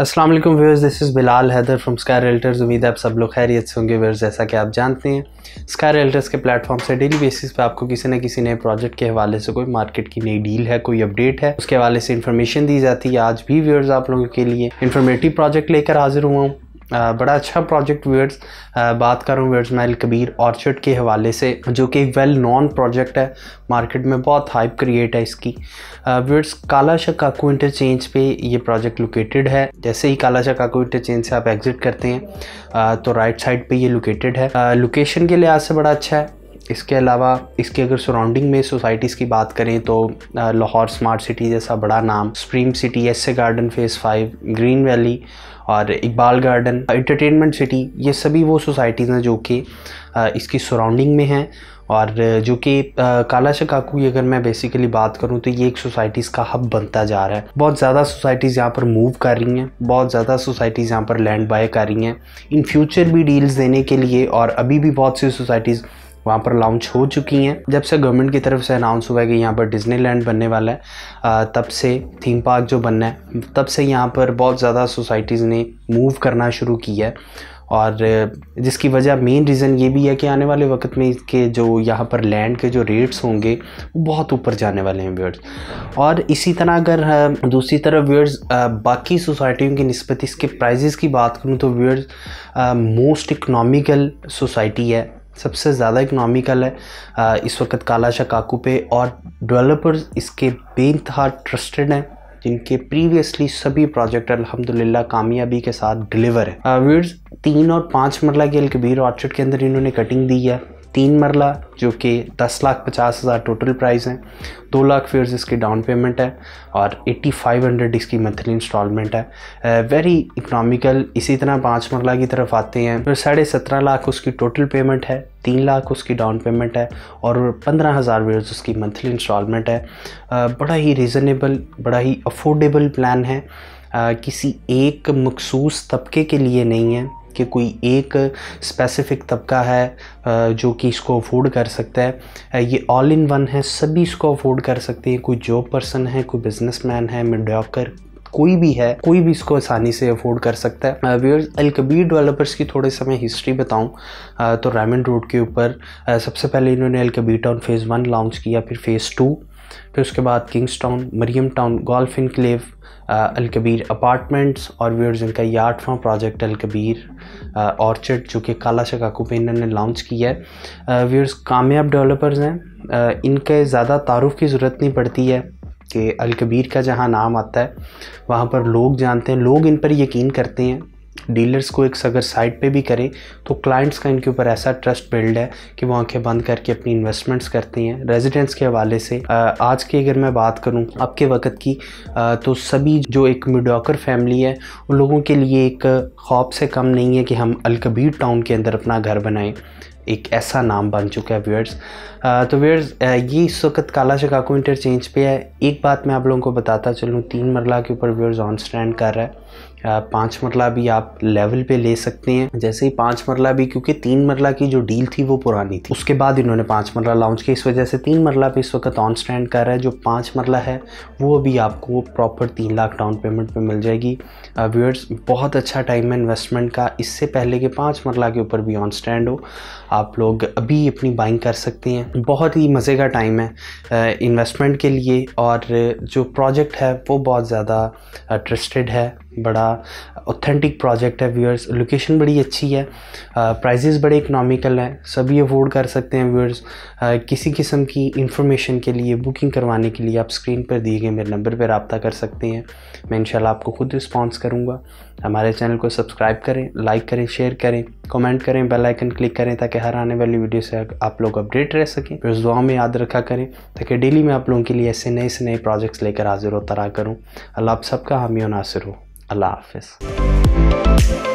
अस्सलाम वालेकुम viewers this is Bilal Haider from Sky Realtors उम्मीद है आप सब लोग खैरियत से होंगे व्यूअर्स जैसा कि आप जानते हैं स्काई रेल्टर्स के प्लेटफॉर्म से डेली बेसिस पे आपको किसी न किसी नए प्रोजेक्ट के हवाले से कोई मार्केट की नई डील है कोई अपडेट है उसके हवाले से इन्फॉर्मेशन दी जाती है आज भी व्यूअर्स आप लोगों के लिए इन्फॉर्मेटिव प्रोजेक्ट लेकर हाजिर हुआ हूँ बड़ा अच्छा प्रोजेक्ट व्यूअर्स बात कर रहा हूँ व्यूअर्स कबीर ऑर्चर्ड के हवाले से जो कि वेल नॉन प्रोजेक्ट है मार्केट में बहुत हाइप क्रिएट है इसकी व्यूअर्स काला शकाकू इंटरचेंज पे ये प्रोजेक्ट लोकेटेड है जैसे ही काला शकाकू इंटरचेंज से आप एग्ज़िट करते हैं आ, तो राइट साइड पे ये लोकेटेड है लोकेशन के लिहाज से बड़ा अच्छा है इसके अलावा इसके अगर सराउंडिंग में सोसाइटीज़ की बात करें तो लाहौर स्मार्ट सिटी जैसा बड़ा नाम supreme city S A garden phase five green valley और इकबाल गार्डन इंटरटेनमेंट सिटी ये सभी वो सोसाइटीज़ हैं जो कि इसकी सराउंडिंग में हैं और जो कि काला शिकाकू की अगर मैं बेसिकली बात करूं तो ये एक सोसाइटीज़ का हब बनता जा रहा है बहुत ज़्यादा सोसाइटीज़ यहाँ पर मूव कर रही हैं बहुत ज़्यादा सोसाइटीज़ यहाँ पर लैंड बाय कर रही हैं इन फ्यूचर भी डील्स देने के लिए और अभी भी बहुत सी सोसाइटीज़ वहाँ पर लॉन्च हो चुकी हैं जब से गवर्नमेंट की तरफ से अनाउंस हुआ है कि यहाँ पर डिज्नीलैंड बनने वाला है तब से थीम पार्क जो बनना है तब से यहाँ पर बहुत ज़्यादा सोसाइटीज़ ने मूव करना शुरू किया है और जिसकी वजह मेन रीज़न ये भी है कि आने वाले वक्त में इसके जो यहाँ पर लैंड के जो रेट्स होंगे वो बहुत ऊपर जाने वाले हैं व्यूअर्स और इसी तरह अगर दूसरी तरफ व्यूअर्स बाकी सोसाइटियों की नस्बत इसके प्राइजेस की बात करूँ तो व्यूअर्स मोस्ट इकनॉमिकल सोसाइटी है सबसे ज़्यादा इकनॉमिकल है इस वक्त काला शकाकू पे और डेवलपर्स इसके बेनतहा ट्रस्टेड हैं जिनके प्रीवियसली सभी प्रोजेक्ट अल्हम्दुलिल्लाह कामयाबी के साथ डिलीवर है वीर्स तीन और पाँच मरला के अलकबीर ऑर्चर्ड के अंदर इन्होंने कटिंग दी है तीन मरला जो कि दस लाख पचास हज़ार टोटल प्राइस है दो लाख फेयर्स इसकी डाउन पेमेंट है और एट्टी फाइव हंड्रेड इसकी मंथली इंस्टॉलमेंट है वेरी इकनॉमिकल इसी तरह पाँच मरला की तरफ आते हैं फिर साढ़े सत्रह लाख उसकी टोटल पेमेंट है तीन लाख उसकी डाउन पेमेंट है और पंद्रह हज़ार वेयर्स उसकी मंथली इंस्टॉलमेंट है बड़ा ही रिज़नेबल बड़ा ही अफोर्डेबल प्लान है आ, किसी एक मखसूस तबके के लिए नहीं है कि कोई एक स्पेसिफिक तबका है जो कि इसको अफोर्ड कर सकता है ये ऑल इन वन है सभी इसको अफोर्ड कर सकते हैं कोई जॉब पर्सन है कोई बिजनेसमैन है डॉकर कोई भी है कोई भी इसको आसानी से अफोर्ड कर सकता है व्यूअर्स अलकबीर डेवलपर्स की थोड़े समय हिस्ट्री बताऊं तो रायमंड रोड के ऊपर सबसे पहले इन्होंने Alkabir town phase one launch किया फिर फेज़ टू फिर उसके बाद kings town Mariam town golf enclave Alkabir apartments और व्यूर्स इनका ये आठवां प्रोजेक्ट अलकबीर ऑर्चर्ड जो कि काला शकाकू पे ने लॉन्च किया है व्यूर्स कामयाब डेवलपर्स हैं इनके ज़्यादा तारुफ की ज़रूरत नहीं पड़ती है कि अलकबीर का जहाँ नाम आता है वहाँ पर लोग जानते हैं लोग इन पर यकीन करते हैं डीलर्स को एक अगर साइड पे भी करें तो क्लाइंट्स का इनके ऊपर ऐसा ट्रस्ट बिल्ड है कि वो आंखें बंद करके अपनी इन्वेस्टमेंट्स करती हैं रेजिडेंस के हवाले से आज की अगर मैं बात करूं अब के वक्त की तो सभी जो एक मिडोकर फैमिली है उन लोगों के लिए एक ख्वाब से कम नहीं है कि हम अलकबीर टाउन के अंदर अपना घर बनाएं एक ऐसा नाम बन चुका है व्यूअर्स तो व्यूअर्स ये इस वक्त काला शिकागो इंटरचेंज पे है एक बात मैं आप लोगों को बताता चलूँ तीन मरला के ऊपर व्यूअर्स ऑन स्टैंड कर रहा है पाँच मरला भी आप लेवल पे ले सकते हैं जैसे ही पाँच मरला भी क्योंकि तीन मरला की जो डील थी वो पुरानी थी उसके बाद इन्होंने पाँच मरला लॉन्च किया इस वजह से तीन मरला पे इस वक्त ऑन स्टैंड कर रहा है जो पाँच मरला है वो अभी आपको प्रॉपर तीन लाख डाउन पेमेंट पे मिल जाएगी व्यूअर्स बहुत अच्छा टाइम है इन्वेस्टमेंट का इससे पहले के पाँच मरला के ऊपर भी ऑन स्टैंड हो आप लोग अभी अपनी बाइंग कर सकते हैं बहुत ही मज़े का टाइम है इन्वेस्टमेंट के लिए और जो प्रोजेक्ट है वो बहुत ज़्यादा ट्रस्टेड है बड़ा ऑथेंटिक प्रोजेक्ट है व्यूअर्स लोकेशन बड़ी अच्छी है प्राइजेज़ बड़े इकनॉमिकल हैं सभी अफोर्ड कर सकते हैं व्यूअर्स किसी किस्म की इंफॉर्मेशन के लिए बुकिंग करवाने के लिए आप स्क्रीन पर दिए गए मेरे नंबर पर रबता कर सकते हैं मैं इंशाल्लाह आपको खुद रिस्पॉन्स करूँगा हमारे चैनल को सब्सक्राइब करें लाइक करें शेयर करें कमेंट करें बेल आइकन क्लिक करें ताकि हर आने वाली वीडियो से आप लोग अपडेट रह सकें फिर दुआ में याद रखा करें ताकि डेली मैं आप लोगों के लिए ऐसे नए से नए प्रोजेक्ट्स लेकर हाजिर होता रहा करूँ अल्लाह आप सबका हामी नासिर हो अल्लाह हाफिज़